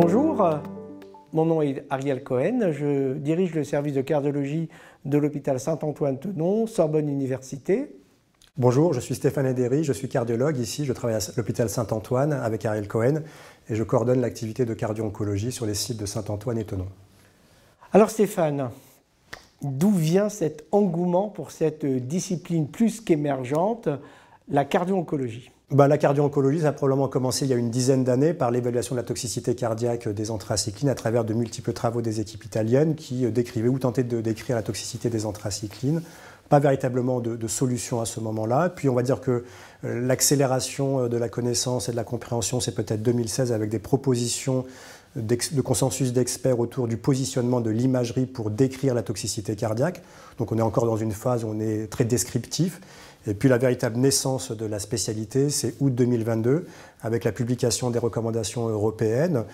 Bonjour, mon nom est Ariel Cohen, je dirige le service de cardiologie de l'hôpital Saint-Antoine-Tenon, Sorbonne Université. Bonjour, je suis Stéphane Edéry, je suis cardiologue ici, je travaille à l'hôpital Saint-Antoine avec Ariel Cohen et je coordonne l'activité de cardio-oncologie sur les sites de Saint-Antoine et Tenon. Alors Stéphane, d'où vient cet engouement pour cette discipline plus qu'émergente, la cardio-oncologie bah, La cardio-oncologie, a probablement commencé il y a une dizaine d'années par l'évaluation de la toxicité cardiaque des anthracyclines à travers de multiples travaux des équipes italiennes qui euh, décrivaient ou tentaient de décrire la toxicité des anthracyclines. Pas véritablement de, de solution à ce moment-là. Puis on va dire que euh, l'accélération euh, de la connaissance et de la compréhension, c'est peut-être 2016 avec des propositions de consensus d'experts autour du positionnement de l'imagerie pour décrire la toxicité cardiaque. Donc on est encore dans une phase où on est très descriptif. Et puis la véritable naissance de la spécialité, c'est août 2022, avec la publication des recommandations européennes,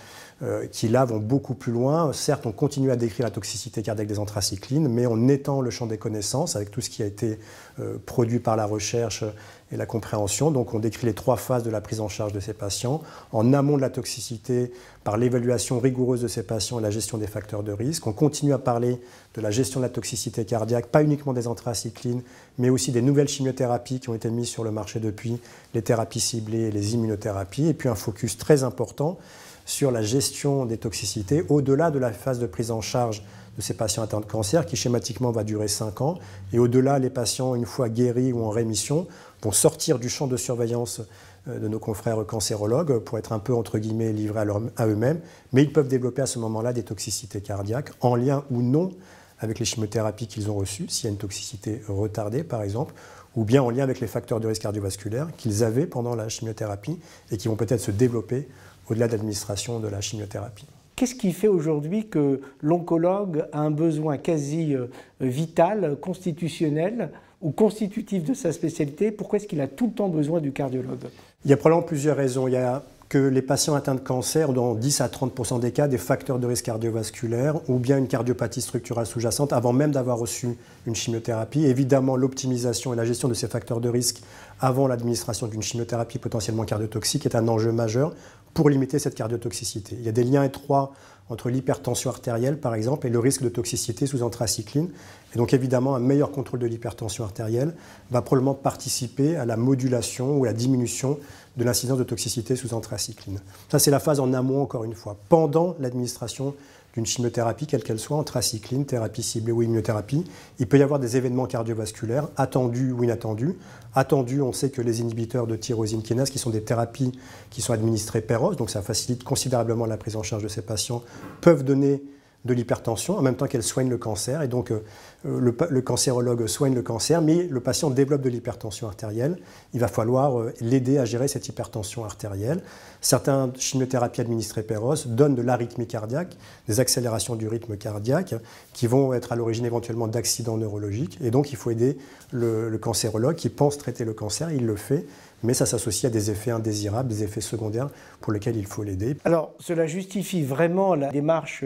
euh, qui là vont beaucoup plus loin. Certes, on continue à décrire la toxicité cardiaque des anthracyclines, mais on étend le champ des connaissances avec tout ce qui a été euh, produit par la recherche et la compréhension. Donc on décrit les trois phases de la prise en charge de ces patients, en amont de la toxicité, par l'évaluation rigoureuse de ces patients et la gestion des facteurs de risque. On continue à parler de la gestion de la toxicité cardiaque, pas uniquement des anthracyclines, mais aussi des nouvelles chimiothérapies qui ont été mises sur le marché depuis, les thérapies ciblées et les immunothérapies et puis un focus très important sur la gestion des toxicités au-delà de la phase de prise en charge de ces patients atteints de cancer qui schématiquement va durer 5 ans. Et au-delà, les patients, une fois guéris ou en rémission, vont sortir du champ de surveillance euh, de nos confrères cancérologues pour être un peu, entre guillemets, livrés à, à eux-mêmes. Mais ils peuvent développer à ce moment-là des toxicités cardiaques en lien ou non avec les chimiothérapies qu'ils ont reçues, s'il y a une toxicité retardée par exemple, ou bien en lien avec les facteurs de risque cardiovasculaire qu'ils avaient pendant la chimiothérapie et qui vont peut-être se développer au-delà de l'administration de la chimiothérapie. Qu'est-ce qui fait aujourd'hui que l'oncologue a un besoin quasi euh, vital, constitutionnel ou constitutif de sa spécialité Pourquoi est-ce qu'il a tout le temps besoin du cardiologue Il y a probablement plusieurs raisons. Il y a que les patients atteints de cancer ont dans 10 à 30 des cas des facteurs de risque cardiovasculaire ou bien une cardiopathie structurale sous-jacente avant même d'avoir reçu une chimiothérapie. Évidemment, l'optimisation et la gestion de ces facteurs de risque avant l'administration d'une chimiothérapie potentiellement cardiotoxique est un enjeu majeur pour limiter cette cardiotoxicité. Il y a des liens étroits entre l'hypertension artérielle, par exemple, et le risque de toxicité sous anthracycline. Et donc, évidemment, un meilleur contrôle de l'hypertension artérielle va probablement participer à la modulation ou à la diminution de l'incidence de toxicité sous anthracycline. Ça, c'est la phase en amont, encore une fois. Pendant l'administration d'une chimiothérapie, quelle qu'elle soit, en tracycline thérapie ciblée ou immunothérapie. Il peut y avoir des événements cardiovasculaires, attendus ou inattendus. Attendus, on sait que les inhibiteurs de tyrosine kinase, qui sont des thérapies qui sont administrées per os, donc ça facilite considérablement la prise en charge de ces patients, peuvent donner de l'hypertension, en même temps qu'elle soigne le cancer. Et donc, euh, le, cancérologue soigne le cancer, mais le patient développe de l'hypertension artérielle. Il va falloir euh, l'aider à gérer cette hypertension artérielle. Certaines chimiothérapies administrées os donnent de l'arythmie cardiaque, des accélérations du rythme cardiaque, qui vont être à l'origine éventuellement d'accidents neurologiques. Et donc, il faut aider le, le cancérologue qui pense traiter le cancer, il le fait, mais ça s'associe à des effets indésirables, des effets secondaires pour lesquels il faut l'aider. Alors, cela justifie vraiment la démarche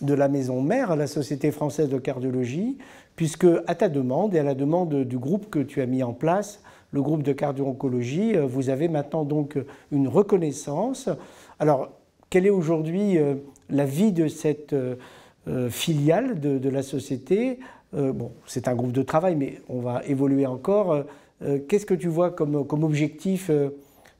de la maison mère, à la Société française de cardiologie, puisque à ta demande et à la demande du groupe que tu as mis en place, le groupe de cardio-oncologie, euh, vous avez maintenant donc une reconnaissance. Alors, quelle est aujourd'hui euh, la vie de cette euh, filiale de, de la société Bon, c'est un groupe de travail, mais on va évoluer encore euh, qu'est-ce que tu vois comme, comme objectif euh,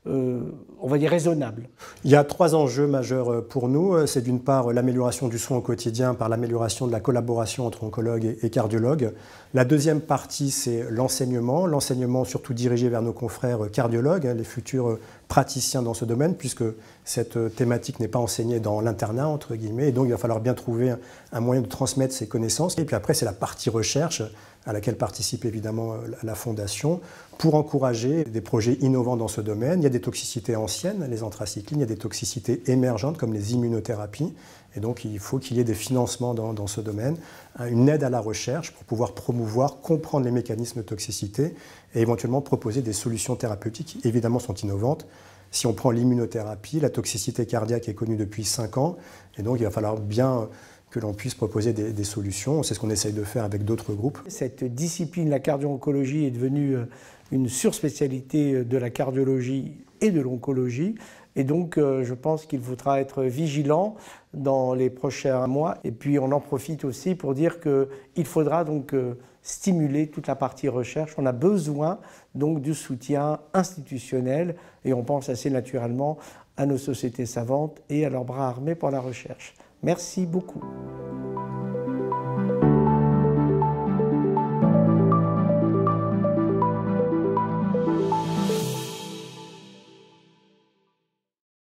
euh, on va dire, raisonnable Il y a trois enjeux majeurs pour nous. C'est d'une part l'amélioration du soin au quotidien par l'amélioration de la collaboration entre oncologues et cardiologues. La deuxième partie, c'est l'enseignement. L'enseignement surtout dirigé vers nos confrères cardiologues, hein, les futurs praticiens dans ce domaine, puisque cette euh, thématique n'est pas enseignée dans l'internat, entre guillemets, et donc il va falloir bien trouver un moyen de transmettre ces connaissances. Et puis après, c'est la partie recherche à laquelle participe évidemment euh, la Fondation, pour encourager des projets innovants dans ce domaine. Il y a des toxicités anciennes, les anthracyclines, il y a des toxicités émergentes comme les immunothérapies, et donc il faut qu'il y ait des financements dans, ce domaine, hein, une aide à la recherche pour pouvoir promouvoir, comprendre les mécanismes de toxicité et éventuellement proposer des solutions thérapeutiques qui évidemment sont innovantes, si on prend l'immunothérapie, la toxicité cardiaque est connue depuis 5 ans, et donc il va falloir bien que l'on puisse proposer des, solutions. C'est ce qu'on essaye de faire avec d'autres groupes. Cette discipline, la cardio-oncologie, est devenue euh, une surspécialité euh, de la cardiologie et de l'oncologie. Et donc, euh, je pense qu'il faudra être vigilant dans les prochains mois. Et puis, on en profite aussi pour dire qu'il faudra donc stimuler toute la partie recherche. On a besoin donc du soutien institutionnel et on pense assez naturellement à nos sociétés savantes et à leurs bras armés pour la recherche. Merci beaucoup.